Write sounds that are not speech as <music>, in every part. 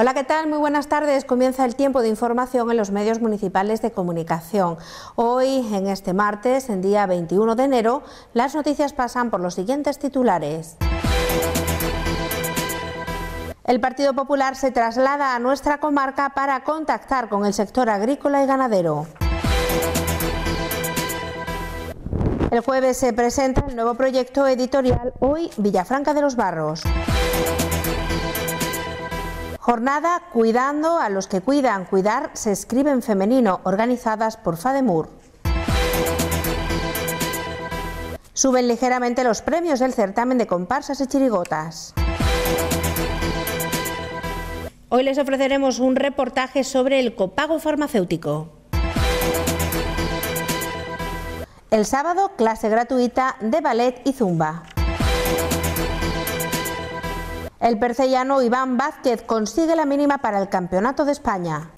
Hola, ¿qué tal? Muy buenas tardes. Comienza el tiempo de información en los medios municipales de comunicación. Hoy, en este martes, en día 21 de enero, las noticias pasan por los siguientes titulares. El Partido Popular se traslada a nuestra comarca para contactar con el sector agrícola y ganadero. El jueves se presenta el nuevo proyecto editorial Hoy Villafranca de los Barros. Jornada Cuidando a los que cuidan. Cuidar se escribe en femenino, organizadas por FADEMUR. Suben ligeramente los premios del certamen de comparsas y chirigotas. Hoy les ofreceremos un reportaje sobre el copago farmacéutico. El sábado, clase gratuita de ballet y zumba. El percellano Iván Vázquez consigue la mínima para el Campeonato de España.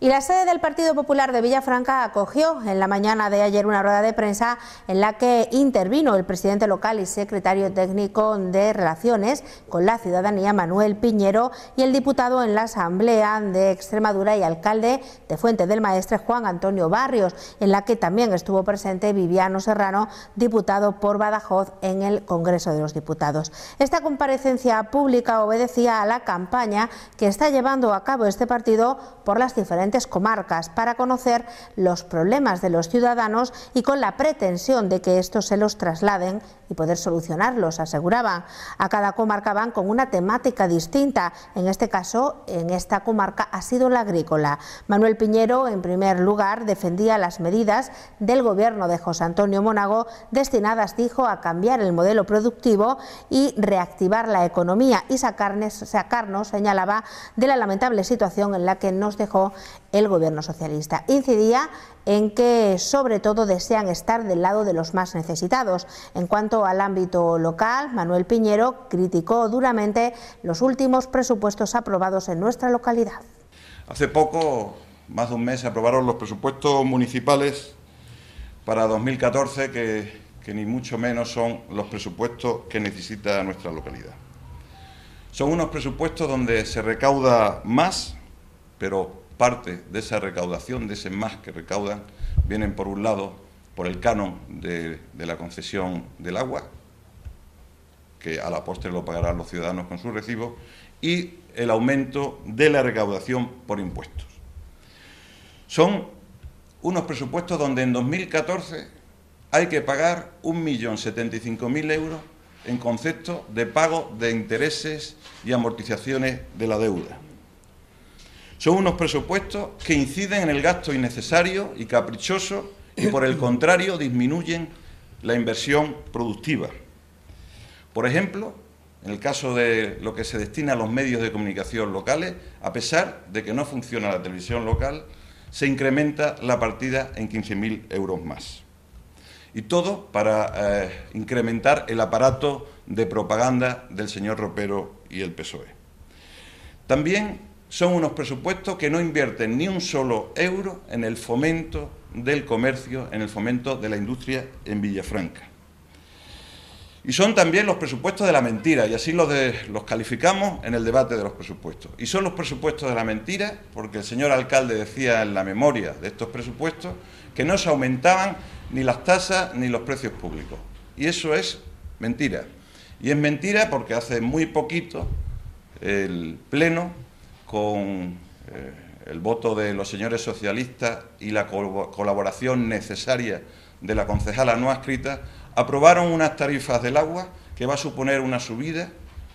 Y la sede del Partido Popular de Villafranca acogió en la mañana de ayer una rueda de prensa en la que intervino el presidente local y secretario técnico de Relaciones con la Ciudadanía, Manuel Piñero, y el diputado en la Asamblea de Extremadura y alcalde de Fuente del Maestre, Juan Antonio Barrios, en la que también estuvo presente Viviano Serrano, diputado por Badajoz en el Congreso de los Diputados. Esta comparecencia pública obedecía a la campaña que está llevando a cabo este partido por las diferentes comarcas para conocer los problemas de los ciudadanos y con la pretensión de que estos se los trasladen y poder solucionarlos, aseguraba A cada comarca van con una temática distinta. En este caso, en esta comarca ha sido la agrícola. Manuel Piñero, en primer lugar, defendía las medidas del gobierno de José Antonio Mónago destinadas, dijo, a cambiar el modelo productivo y reactivar la economía y sacarnos, sacarnos señalaba, de la lamentable situación en la que nos dejó el gobierno socialista. Incidía en que sobre todo desean estar del lado de los más necesitados. En cuanto al ámbito local, Manuel Piñero criticó duramente los últimos presupuestos aprobados en nuestra localidad. Hace poco, más de un mes, se aprobaron los presupuestos municipales para 2014 que, ni mucho menos son los presupuestos que necesita nuestra localidad. Son unos presupuestos donde se recauda más, pero parte de esa recaudación, de ese más que recaudan, vienen por un lado por el canon de, la concesión del agua, que a la postre lo pagarán los ciudadanos con su recibo, y el aumento de la recaudación por impuestos. Son unos presupuestos donde en 2014 hay que pagar 1.075.000 euros en concepto de pago de intereses y amortizaciones de la deuda. Son unos presupuestos que inciden en el gasto innecesario y caprichoso y, por el contrario, disminuyen la inversión productiva. Por ejemplo, en el caso de lo que se destina a los medios de comunicación locales, a pesar de que no funciona la televisión local, se incrementa la partida en 15.000 euros más. Y todo para eh, incrementar el aparato de propaganda del señor Ropero y el PSOE. También son unos presupuestos que no invierten ni un solo euro en el fomento del comercio, en el fomento de la industria en Villafranca. Y son también los presupuestos de la mentira, y así los, calificamos en el debate de los presupuestos. Y son los presupuestos de la mentira, porque el señor alcalde decía en la memoria de estos presupuestos que no se aumentaban ni las tasas ni los precios públicos. Y eso es mentira. Y es mentira porque hace muy poquito el Pleno con eh, el voto de los señores socialistas y la colaboración necesaria de la concejala no adscrita, aprobaron unas tarifas del agua que va a suponer una subida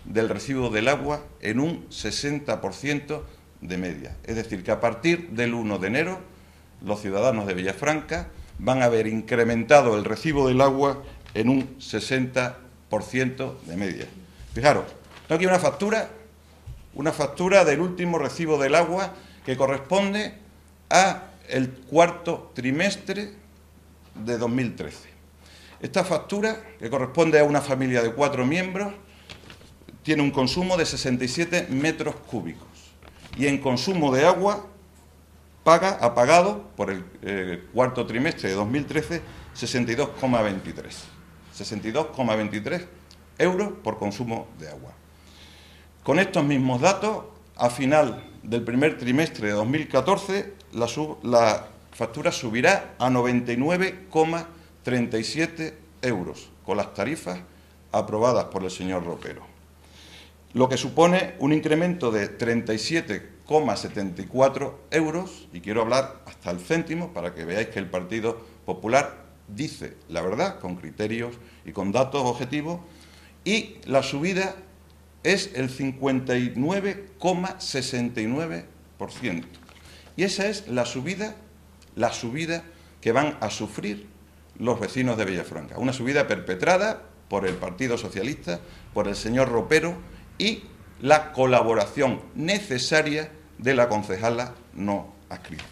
del recibo del agua en un 60% de media. Es decir, que a partir del 1 de enero los ciudadanos de Villafranca van a haber incrementado el recibo del agua en un 60% de media. Fijaros, tengo aquí una factura una factura del último recibo del agua que corresponde a el cuarto trimestre de 2013. Esta factura, que corresponde a una familia de cuatro miembros, tiene un consumo de 67 metros cúbicos y en consumo de agua paga, ha pagado por el eh, cuarto trimestre de 2013 62,23. 62,23 euros por consumo de agua. Con estos mismos datos, a final del primer trimestre de 2014, la, la factura subirá a 99,37 euros con las tarifas aprobadas por el señor Ropero, lo que supone un incremento de 37,74 euros, y quiero hablar hasta el céntimo para que veáis que el Partido Popular dice la verdad con criterios y con datos objetivos, y la subida es el 59,69%. Y esa es la subida, la subida que van a sufrir los vecinos de Villafranca. Una subida perpetrada por el Partido Socialista, por el señor Ropero y la colaboración necesaria de la concejala no adscrita.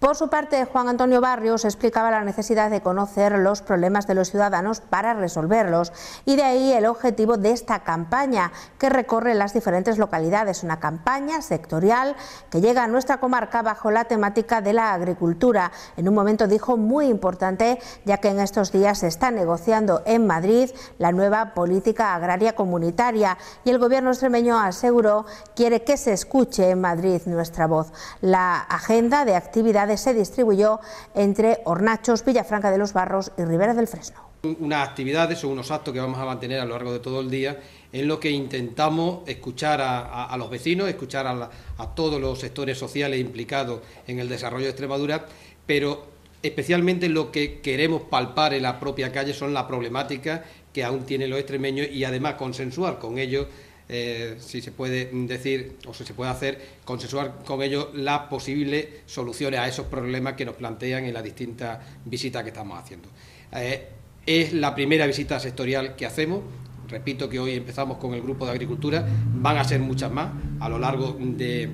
Por su parte, Juan Antonio Barrios explicaba la necesidad de conocer los problemas de los ciudadanos para resolverlos y de ahí el objetivo de esta campaña que recorre las diferentes localidades, una campaña sectorial que llega a nuestra comarca bajo la temática de la agricultura, en un momento dijo muy importante ya que en estos días se está negociando en Madrid la nueva política agraria comunitaria y el gobierno extremeño aseguró quiere que se escuche en Madrid nuestra voz. La agenda de actividades se distribuyó entre Hornachos, Villafranca de los Barros y Ribera del Fresno unas actividades son unos actos que vamos a mantener a lo largo de todo el día en lo que intentamos escuchar a, los vecinos, escuchar a, a, todos los sectores sociales implicados en el desarrollo de Extremadura, pero especialmente lo que queremos palpar en la propia calle son las problemáticas que aún tienen los extremeños y además consensuar con ellos eh, si se puede decir o si se puede hacer, consensuar con ellos las posibles soluciones a esos problemas que nos plantean en las distintas visitas que estamos haciendo. Eh, es la primera visita sectorial que hacemos, repito que hoy empezamos con el grupo de agricultura, van a ser muchas más a lo largo de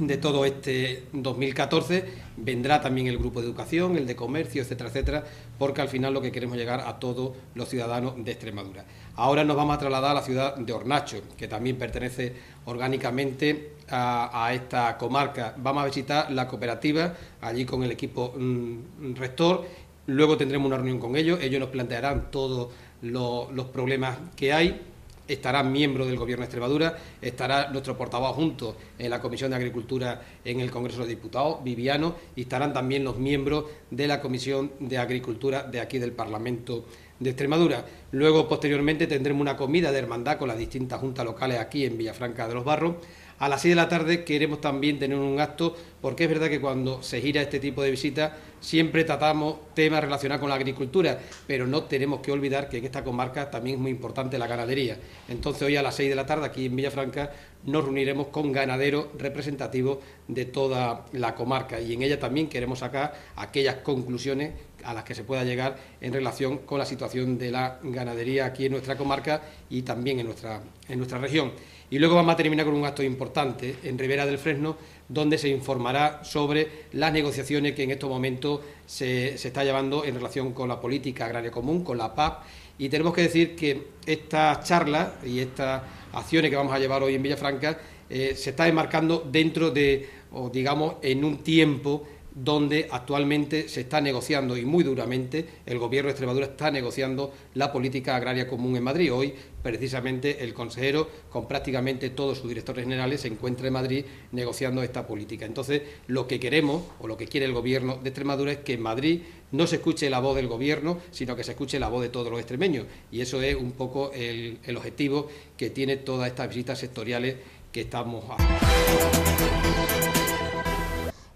de todo este 2014 vendrá también el grupo de educación, el de comercio, etcétera, etcétera, porque al final lo que queremos llegar a todos los ciudadanos de Extremadura. Ahora nos vamos a trasladar a la ciudad de Hornacho, que también pertenece orgánicamente a, esta comarca. Vamos a visitar la cooperativa allí con el equipo mm, rector. Luego tendremos una reunión con ellos. Ellos nos plantearán todos los problemas que hay Estarán miembros del Gobierno de Extremadura, estará nuestro portavoz junto en la Comisión de Agricultura en el Congreso de Diputados, Viviano, y estarán también los miembros de la Comisión de Agricultura de aquí del Parlamento de Extremadura. Luego, posteriormente, tendremos una comida de hermandad con las distintas juntas locales aquí en Villafranca de los Barros a las 6 de la tarde queremos también tener un acto, porque es verdad que cuando se gira este tipo de visitas siempre tratamos temas relacionados con la agricultura, pero no tenemos que olvidar que en esta comarca también es muy importante la ganadería. Entonces hoy a las 6 de la tarde aquí en Villafranca nos reuniremos con ganaderos representativos de toda la comarca y en ella también queremos sacar aquellas conclusiones a las que se pueda llegar en relación con la situación de la ganadería aquí en nuestra comarca y también en nuestra, en nuestra región. Y luego vamos a terminar con un acto importante en Rivera del Fresno, donde se informará sobre las negociaciones que en estos momentos se, se está llevando en relación con la política agraria común, con la PAP. Y tenemos que decir que estas charlas y estas acciones que vamos a llevar hoy en Villafranca eh, se está enmarcando dentro de, o digamos, en un tiempo donde actualmente se está negociando y muy duramente el Gobierno de Extremadura está negociando la política agraria común en Madrid. Hoy, precisamente, el consejero, con prácticamente todos sus directores generales, se encuentra en Madrid negociando esta política. Entonces, lo que queremos o lo que quiere el Gobierno de Extremadura es que en Madrid no se escuche la voz del Gobierno, sino que se escuche la voz de todos los extremeños. Y eso es un poco el, objetivo que tiene todas estas visitas sectoriales que estamos haciendo.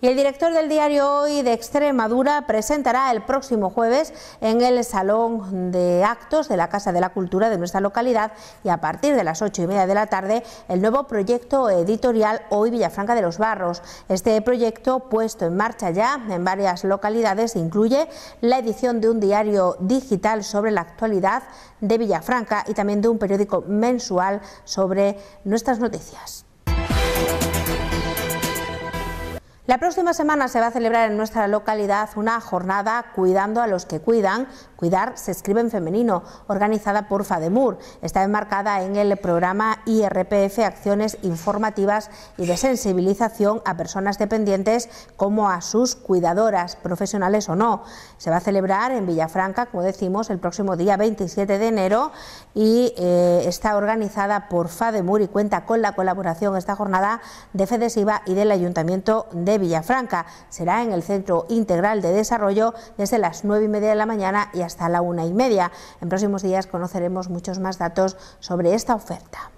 Y el director del diario Hoy de Extremadura presentará el próximo jueves en el Salón de Actos de la Casa de la Cultura de nuestra localidad y a partir de las ocho y media de la tarde el nuevo proyecto editorial Hoy Villafranca de los Barros. Este proyecto, puesto en marcha ya en varias localidades, incluye la edición de un diario digital sobre la actualidad de Villafranca y también de un periódico mensual sobre nuestras noticias. La próxima semana se va a celebrar en nuestra localidad una jornada Cuidando a los que cuidan, cuidar se escribe en femenino, organizada por FADEMUR. Está enmarcada en el programa IRPF Acciones Informativas y de Sensibilización a Personas Dependientes como a sus cuidadoras, profesionales o no. Se va a celebrar en Villafranca, como decimos, el próximo día 27 de enero y eh, está organizada por FADEMUR y cuenta con la colaboración esta jornada de FEDESIVA y del Ayuntamiento de Villafranca. Será en el Centro Integral de Desarrollo desde las nueve y media de la mañana y hasta la una y media. En próximos días conoceremos muchos más datos sobre esta oferta.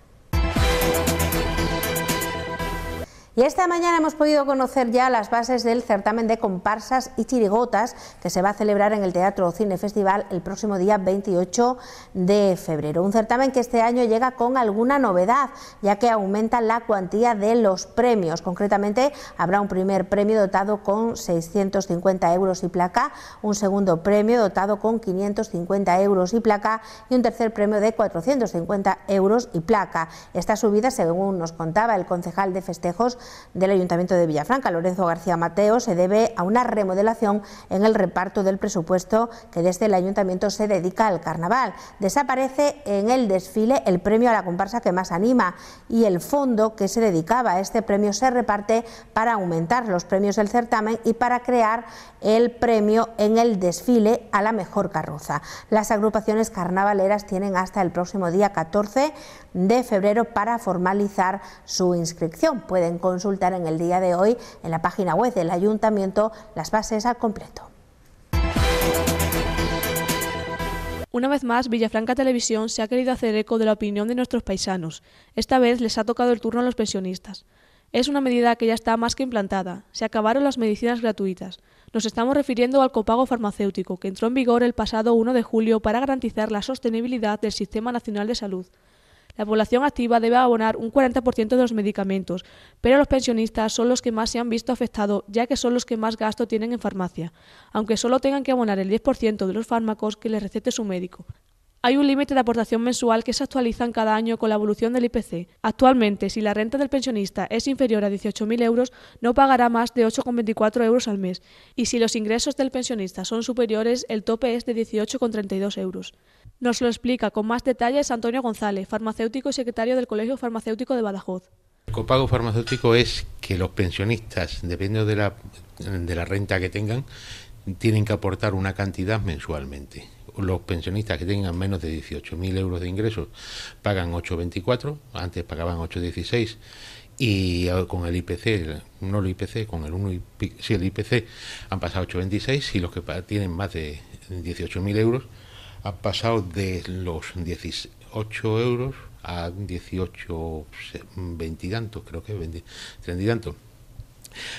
Y esta mañana hemos podido conocer ya las bases del certamen de comparsas y chirigotas que se va a celebrar en el Teatro Cine Festival el próximo día 28 de febrero. Un certamen que este año llega con alguna novedad, ya que aumenta la cuantía de los premios. Concretamente, habrá un primer premio dotado con 650 euros y placa, un segundo premio dotado con 550 euros y placa y un tercer premio de 450 euros y placa. Esta subida, según nos contaba el concejal de festejos del Ayuntamiento de Villafranca, Lorenzo García Mateo, se debe a una remodelación en el reparto del presupuesto que desde el Ayuntamiento se dedica al carnaval. Desaparece en el desfile el premio a la comparsa que más anima y el fondo que se dedicaba a este premio se reparte para aumentar los premios del certamen y para crear el premio en el desfile a la mejor carroza. Las agrupaciones carnavaleras tienen hasta el próximo día 14 de febrero para formalizar su inscripción. Pueden consultar en el día de hoy en la página web del ayuntamiento las bases al completo. Una vez más, Villafranca Televisión se ha querido hacer eco de la opinión de nuestros paisanos. Esta vez les ha tocado el turno a los pensionistas. Es una medida que ya está más que implantada. Se acabaron las medicinas gratuitas. Nos estamos refiriendo al copago farmacéutico, que entró en vigor el pasado 1 de julio para garantizar la sostenibilidad del Sistema Nacional de Salud. La población activa debe abonar un 40% de los medicamentos, pero los pensionistas son los que más se han visto afectados, ya que son los que más gasto tienen en farmacia, aunque solo tengan que abonar el 10% de los fármacos que les recete su médico. Hay un límite de aportación mensual que se en cada año con la evolución del IPC. Actualmente, si la renta del pensionista es inferior a 18.000 euros, no pagará más de 8,24 euros al mes, y si los ingresos del pensionista son superiores, el tope es de 18,32 euros. Nos lo explica con más detalles Antonio González, farmacéutico y secretario del Colegio Farmacéutico de Badajoz. El copago farmacéutico es que los pensionistas, dependiendo de la, renta que tengan, tienen que aportar una cantidad mensualmente. Los pensionistas que tengan menos de 18.000 euros de ingresos pagan 8,24, antes pagaban 8,16 y con el IPC, no el IPC, con el 1 si el IPC han pasado a 8,26 y los que tienen más de 18.000 euros ha pasado de los 18 euros a 18, 20 y tantos, creo que 20, 30 y tantos.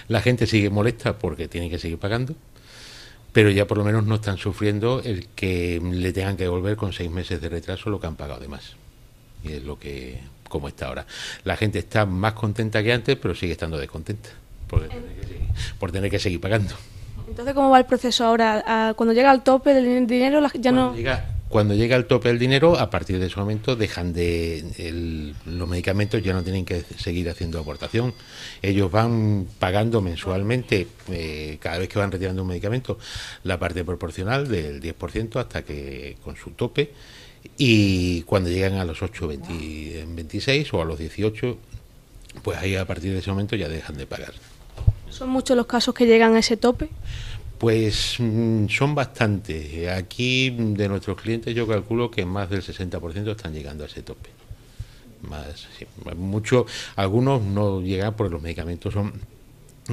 La gente sigue molesta porque tiene que seguir pagando, pero ya por lo menos no están sufriendo el que le tengan que devolver con seis meses de retraso lo que han pagado de más. Y es lo que, como está ahora. La gente está más contenta que antes, pero sigue estando descontenta por tener que seguir pagando. Entonces, ¿cómo va el proceso ahora? Ah, cuando llega al tope del dinero, ya no... cuando llega al tope del dinero, a partir de ese momento dejan de... los medicamentos ya no tienen que seguir haciendo aportación. Ellos van pagando mensualmente, eh, cada vez que van retirando un medicamento, la parte proporcional del 10% hasta que con su tope. Y cuando llegan a los 8, 26 o a los 18, pues ahí a partir de ese momento ya dejan de pagar. ¿Son muchos los casos que llegan a ese tope? Pues mm, son bastantes. Aquí de nuestros clientes yo calculo que más del 60% están llegando a ese tope. Más, algunos no llegan porque los medicamentos son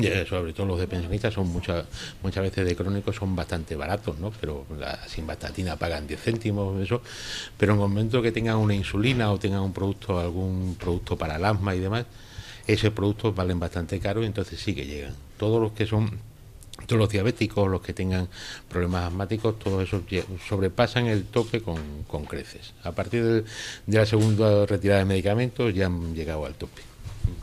eh, sobre todo los de pensionistas son muchas muchas veces de crónicos son bastante baratos no pero sin batatina pagan 10 céntimos eso pero en el momento que tengan una insulina o tengan un producto algún producto para el asma y demás esos productos valen bastante caro y entonces sí que llegan. Todos los que son todos los diabéticos, los que tengan problemas asmáticos, todos esos sobrepasan el tope con, creces. A partir de, la segunda retirada de medicamentos ya han llegado al tope.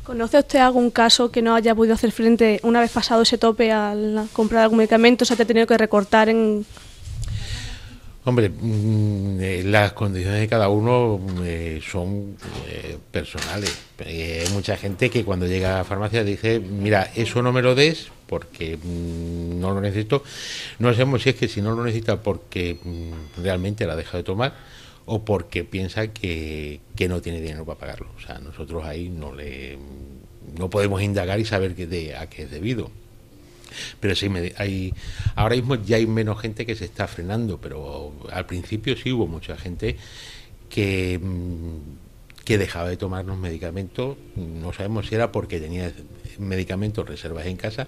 ¿Conoce usted algún caso que no haya podido hacer frente una vez pasado ese tope al comprar algún medicamento? ¿Se ha tenido que recortar en Hombre, mm, eh, las condiciones de cada uno mm, eh, son eh, personales. hay mucha gente que cuando llega a la farmacia dice, mira, eso no me lo des porque mm, no lo necesito. No sabemos si es que si no lo necesita porque realmente la deja de tomar o porque piensa que, que, no tiene dinero para pagarlo. O sea, nosotros ahí no le no podemos indagar y saber que de, a qué es debido. Pero sí, hay, ahora mismo ya hay menos gente que se está frenando, pero al principio sí hubo mucha gente que, mm, que dejaba de tomarnos medicamentos. No sabemos si era porque tenía medicamentos reservados en casa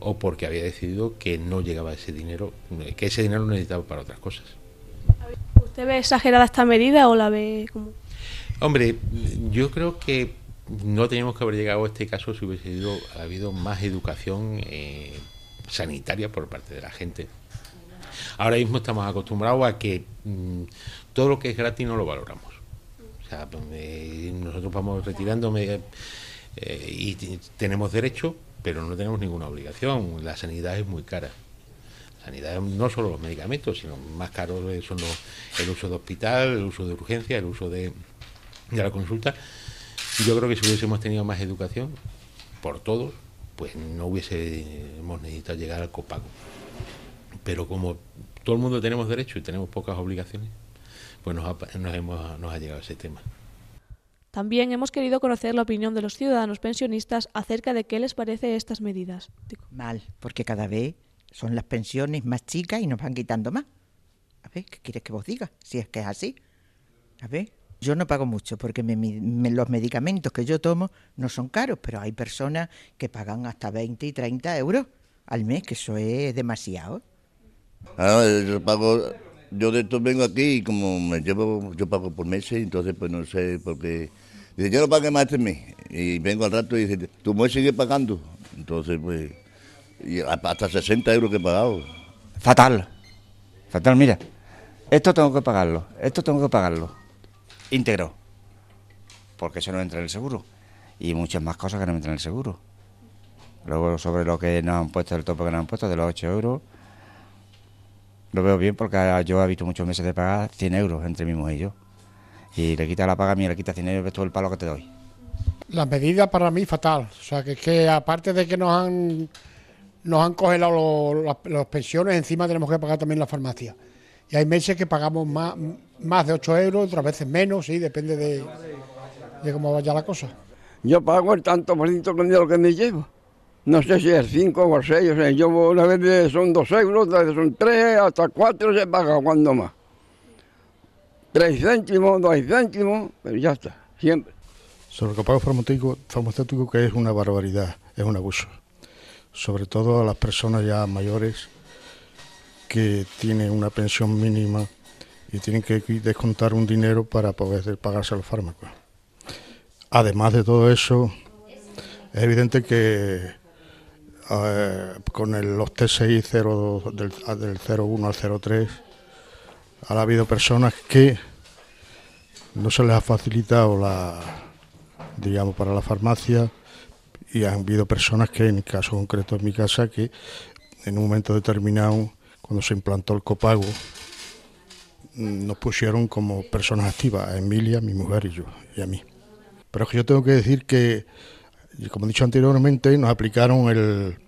o porque había decidido que no llegaba ese dinero, que ese dinero lo necesitaba para otras cosas. ¿Usted ve exagerada esta medida o la ve como.? Hombre, yo creo que no teníamos que haber llegado a este caso si hubiese habido más educación eh, sanitaria por parte de la gente. Ahora mismo estamos acostumbrados a que mm, todo lo que es gratis no lo valoramos. O sea, pues, eh, nosotros vamos retirando eh, y tenemos derecho, pero no tenemos ninguna obligación. La sanidad es muy cara. La sanidad no solo los medicamentos, sino más caros son los, el uso de hospital, el uso de urgencia, el uso de, de la consulta. Yo creo que si hubiésemos tenido más educación, por todos, pues no hubiésemos necesitado llegar al copago. Pero como todo el mundo tenemos derecho y tenemos pocas obligaciones, pues nos ha, nos ha llegado ese tema. También hemos querido conocer la opinión de los ciudadanos pensionistas acerca de qué les parece estas medidas. Mal, porque cada vez son las pensiones más chicas y nos van quitando más. A ver, ¿qué quieres que vos digas Si es que es así. A ver, yo no pago mucho porque los medicamentos que yo tomo no son caros, pero hay personas que pagan hasta 20 y 30 euros al mes, que eso es demasiado. Ah, yo pago, yo de esto vengo aquí y como me llevo, yo pago por meses, entonces pues no sé por qué. Dice, yo lo pagué más este mes y vengo al rato y dice, tú me sigue pagando. Entonces pues, hasta 60 euros que he pagado. Fatal, fatal, mira, esto tengo que pagarlo, esto tengo que pagarlo íntegro, porque eso no entra en el seguro. Y muchas más cosas que no entran en el seguro. Luego, sobre lo que nos han puesto, el tope que nos han puesto, de los 8 euros, lo veo bien porque yo he visto muchos meses de pagar 100 euros entre mismos y yo. Y le quita la paga a mí, le quita 100 euros, todo el palo que te doy. La medida para mí fatal. O sea, que es que aparte de que nos han, nos han congelado las, pensiones, encima tenemos que pagar también la farmacia. Y hay meses que pagamos más, más de 8 euros, otras veces menos, sí, depende de, de cómo vaya la cosa. Yo pago el tanto por ciento lo que me llevo. No sé si es 5 o 6, o sea, yo una vez son 2 euros, otra vez son 3, hasta 4 se paga cuando más. 3 céntimos, 2 céntimos, pero ya está, siempre. Sobre el pago farmacéutico, farmacéutico que es una barbaridad, es un abuso. Sobre todo a las personas ya mayores que tiene una pensión mínima y tienen que descontar un dinero para poder pagarse los fármacos. Además de todo eso, es evidente que eh, con los TSI del, 01 al 03 ha habido personas que no se les ha facilitado la, digamos, para la farmacia y han habido personas que, en el caso concreto en mi casa, que en un momento determinado cuando se implantó el copago, nos pusieron como personas activas, a Emilia, mi mujer y yo, y a mí. Pero es que yo tengo que decir que, como he dicho anteriormente, nos aplicaron el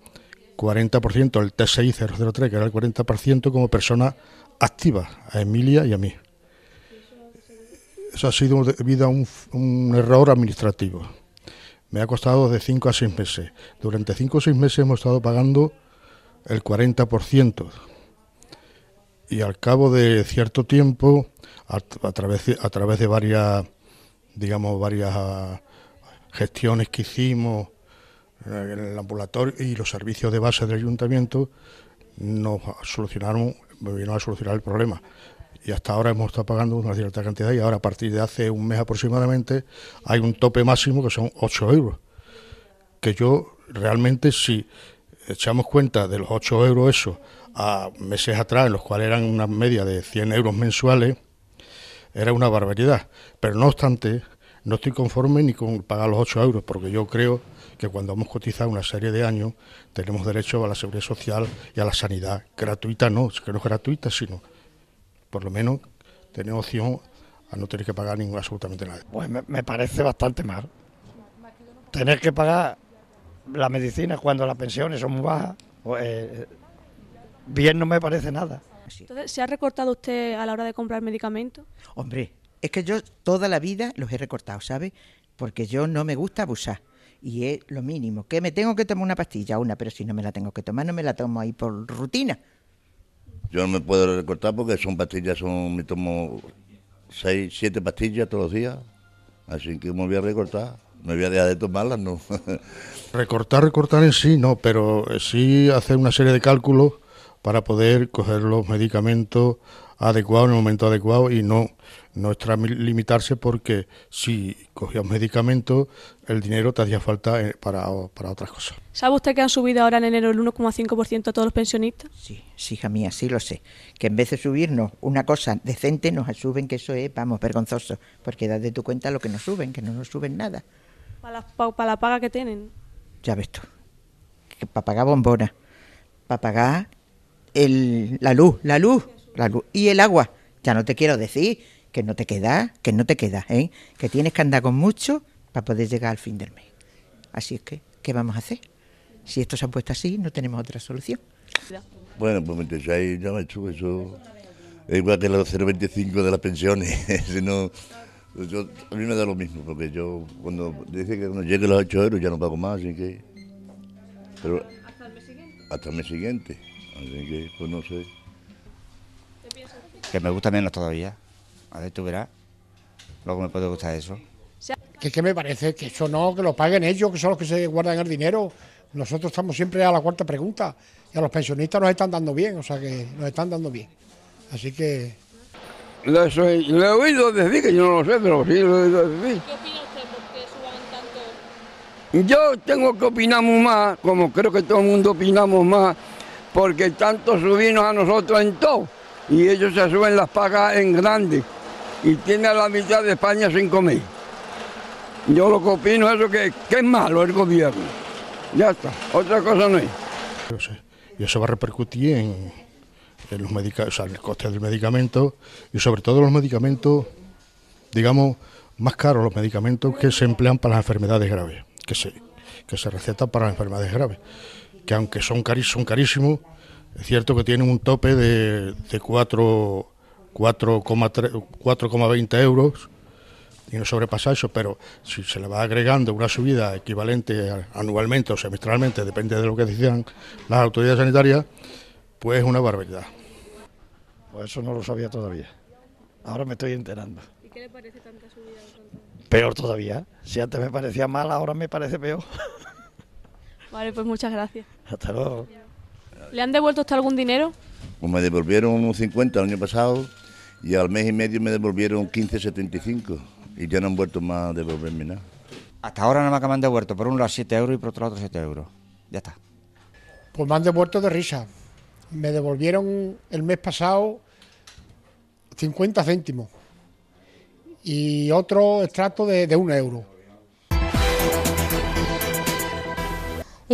40%, el T6003, que era el 40% como personas activas, a Emilia y a mí. Eso ha sido debido a un, error administrativo. Me ha costado de 5 a 6 meses. Durante 5 o 6 meses hemos estado pagando el 40% y al cabo de cierto tiempo, a, través, de varias, digamos, varias ah, gestiones que hicimos eh, en el ambulatorio y los servicios de base del ayuntamiento, nos solucionaron, vino a solucionar el problema. Y hasta ahora hemos estado pagando una cierta cantidad y ahora a partir de hace un mes aproximadamente hay un tope máximo que son 8 euros. Que yo realmente si echamos cuenta de los 8 euros eso a meses atrás, en los cuales eran una media de 100 euros mensuales, era una barbaridad. Pero no obstante, no estoy conforme ni con pagar los 8 euros, porque yo creo que cuando hemos cotizado una serie de años tenemos derecho a la seguridad social y a la sanidad. Gratuita no, es que no es gratuita, sino por lo menos tener opción a no tener que pagar absolutamente nada. Pues me, parece bastante mal. Tener que pagar la medicina cuando las pensiones son muy bajas. Eh, bien no me parece nada. Entonces, ¿se ha recortado usted a la hora de comprar medicamentos? Hombre, es que yo toda la vida los he recortado, ¿sabe? Porque yo no me gusta abusar. Y es lo mínimo, que me tengo que tomar una pastilla, una, pero si no me la tengo que tomar, no me la tomo ahí por rutina. Yo no me puedo recortar porque son pastillas, son, me tomo seis, siete pastillas todos los días. Así que me voy a recortar, no voy a dejar de tomarlas, no. <laughs> recortar, recortar en sí, no, pero sí hacer una serie de cálculos para poder coger los medicamentos adecuados en el momento adecuado y no, no limitarse porque si cogías medicamentos el dinero te hacía falta eh, para, otras cosas. ¿Sabe usted que han subido ahora en enero el 1,5% a todos los pensionistas? Sí, hija mía, sí lo sé. Que en vez de subirnos una cosa decente nos suben, que eso es, vamos, vergonzoso. Porque das de tu cuenta lo que nos suben, que no nos suben nada. Para la, la paga que tienen. Ya ves tú. para pagar bombona, para pagar la luz, la luz, la luz y el agua. Ya no te quiero decir que no te queda que no te queda ¿eh? que tienes que andar con mucho para poder llegar al fin del mes. Así es que, ¿qué vamos a hacer? Si esto se ha puesto así, no tenemos otra solución. Bueno, pues mientras ahí ya me hecho eso, es igual que los 0,25 de las pensiones, <laughs> a mí me da lo mismo, porque yo cuando dice que llegue los 8 euros ya no pago más, así que... ¿Hasta el mes siguiente? Hasta el mes siguiente. Así que, pues no sé. Que me gusta menos todavía. A ver, tú verás. Luego me puede gustar eso. Que me parece que eso no, que lo paguen ellos, que son los que se guardan el dinero. Nosotros estamos siempre a la cuarta pregunta. Y a los pensionistas nos están dando bien, o sea que nos están dando bien. Así que. Lo, he oído decir, que yo no lo sé, pero sí lo he oído decir. Yo tengo que opinar más, como creo que todo el mundo opinamos más porque tanto subimos a nosotros en todo y ellos se suben las pagas en grande y tiene a la mitad de España sin comer. Yo lo que opino es que, que es malo el gobierno. Ya está, otra cosa no es. Y eso va a repercutir en, los medicamentos, sea, el coste del medicamento y sobre todo los medicamentos, digamos, más caros los medicamentos que se emplean para las enfermedades graves, que se, que se recetan para las enfermedades graves que aunque son, son carísimos, es cierto que tienen un tope de, de 4,20 euros y no sobrepasa eso, pero si se le va agregando una subida equivalente anualmente o semestralmente, depende de lo que decían las autoridades sanitarias, pues es una barbaridad. Pues eso no lo sabía todavía. Ahora me estoy enterando. ¿Y qué le parece tanta subida? Peor todavía. Si antes me parecía mal, ahora me parece peor. <laughs> Vale, pues muchas gracias. Hasta luego. ¿Le han devuelto hasta algún dinero? Pues me devolvieron unos 50 el año pasado y al mes y medio me devolvieron 15,75 y ya no han vuelto más a devolverme nada. Hasta ahora nada más que me han devuelto por un lado 7 euros y por otro lado 7 euros. Ya está. Pues me han devuelto de risa. Me devolvieron el mes pasado 50 céntimos y otro extracto de, de un euro.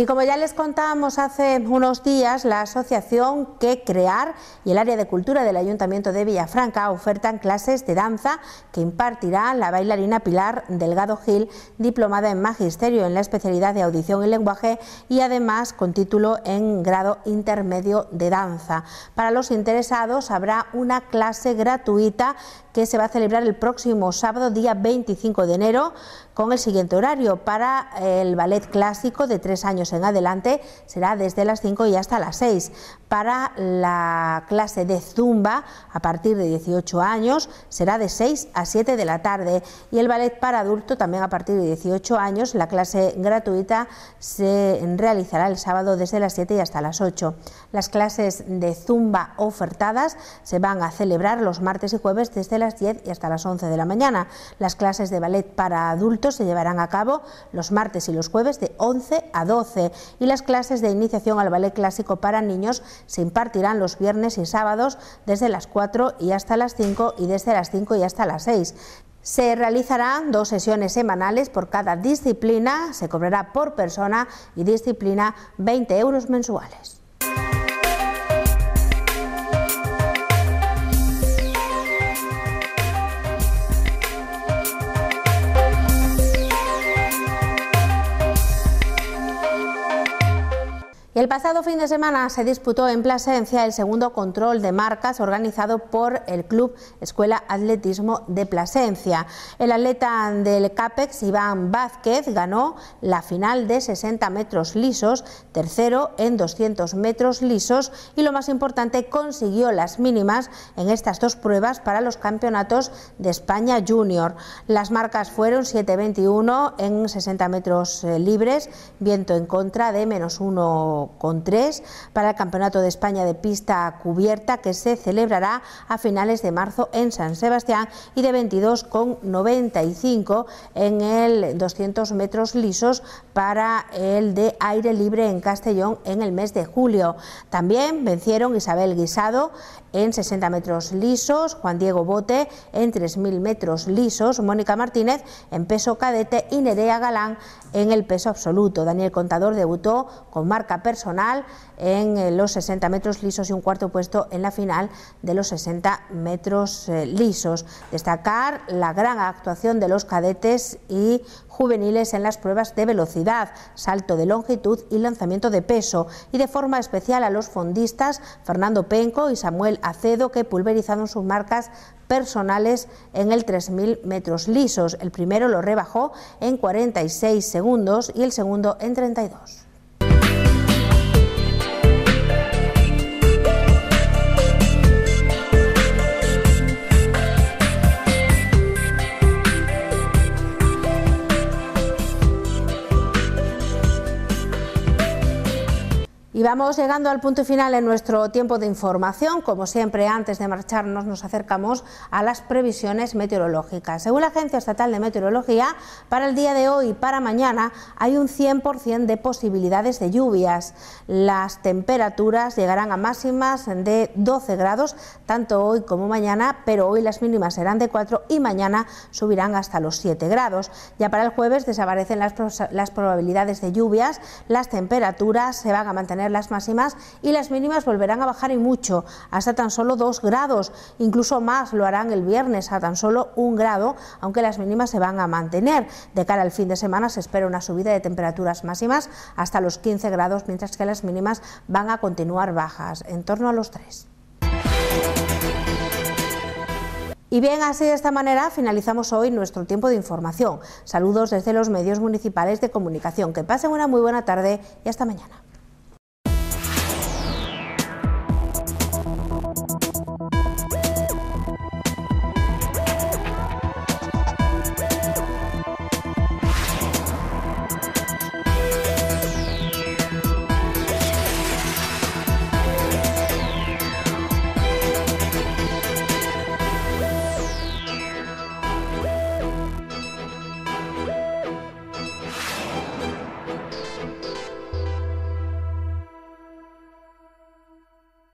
Y como ya les contábamos hace unos días, la asociación Que Crear y el área de cultura del Ayuntamiento de Villafranca ofertan clases de danza que impartirá la bailarina Pilar Delgado Gil, diplomada en magisterio en la especialidad de audición y lenguaje y además con título en grado intermedio de danza. Para los interesados habrá una clase gratuita que se va a celebrar el próximo sábado, día 25 de enero, con el siguiente horario. Para eh, el ballet clásico de tres años en adelante será desde las 5 y hasta las 6. Para la clase de zumba, a partir de 18 años, será de 6 a 7 de la tarde. Y el ballet para adulto, también a partir de 18 años, la clase gratuita se realizará el sábado desde las 7 y hasta las 8. Las clases de zumba ofertadas se van a celebrar los martes y jueves desde las 10 y hasta las 11 de la mañana. Las clases de ballet para adultos se llevarán a cabo los martes y los jueves de 11 a 12 y las clases de iniciación al ballet clásico para niños se impartirán los viernes y sábados desde las 4 y hasta las 5 y desde las 5 y hasta las 6. Se realizarán dos sesiones semanales por cada disciplina, se cobrará por persona y disciplina 20 euros mensuales. El pasado fin de semana se disputó en Plasencia el segundo control de marcas organizado por el Club Escuela Atletismo de Plasencia. El atleta del CAPEX, Iván Vázquez, ganó la final de 60 metros lisos, tercero en 200 metros lisos y lo más importante, consiguió las mínimas en estas dos pruebas para los campeonatos de España Junior. Las marcas fueron 7.21 en 60 metros eh, libres, viento en contra de menos 1 con, tres para el Campeonato de España de Pista Cubierta que se celebrará a finales de marzo en San Sebastián y de con 22,95 en el 200 metros lisos para el de aire libre en Castellón en el mes de julio. También vencieron Isabel Guisado en 60 metros lisos, Juan Diego Bote en 3.000 metros lisos, Mónica Martínez en peso cadete y Nerea Galán en el peso absoluto. Daniel Contador debutó con marca personal en eh, los 60 metros lisos y un cuarto puesto en la final de los 60 metros eh, lisos. Destacar la gran actuación de los cadetes y juveniles en las pruebas de velocidad, salto de longitud y lanzamiento de peso, y de forma especial a los fondistas Fernando Penco y Samuel Acedo que pulverizaron sus marcas personales en el 3.000 metros lisos. El primero lo rebajó en 46 segundos y el segundo en 32. Estamos llegando al punto final en nuestro tiempo de información. Como siempre, antes de marcharnos, nos acercamos a las previsiones meteorológicas. Según la Agencia Estatal de Meteorología, para el día de hoy y para mañana hay un 100% de posibilidades de lluvias. Las temperaturas llegarán a máximas de 12 grados, tanto hoy como mañana, pero hoy las mínimas serán de 4 y mañana subirán hasta los 7 grados. Ya para el jueves desaparecen las, las probabilidades de lluvias, las temperaturas se van a mantener las las máximas y las mínimas volverán a bajar y mucho, hasta tan solo dos grados, incluso más lo harán el viernes a tan solo un grado, aunque las mínimas se van a mantener. De cara al fin de semana se espera una subida de temperaturas máximas hasta los 15 grados, mientras que las mínimas van a continuar bajas, en torno a los 3. Y bien, así de esta manera finalizamos hoy nuestro tiempo de información. Saludos desde los medios municipales de comunicación. Que pasen una muy buena tarde y hasta mañana.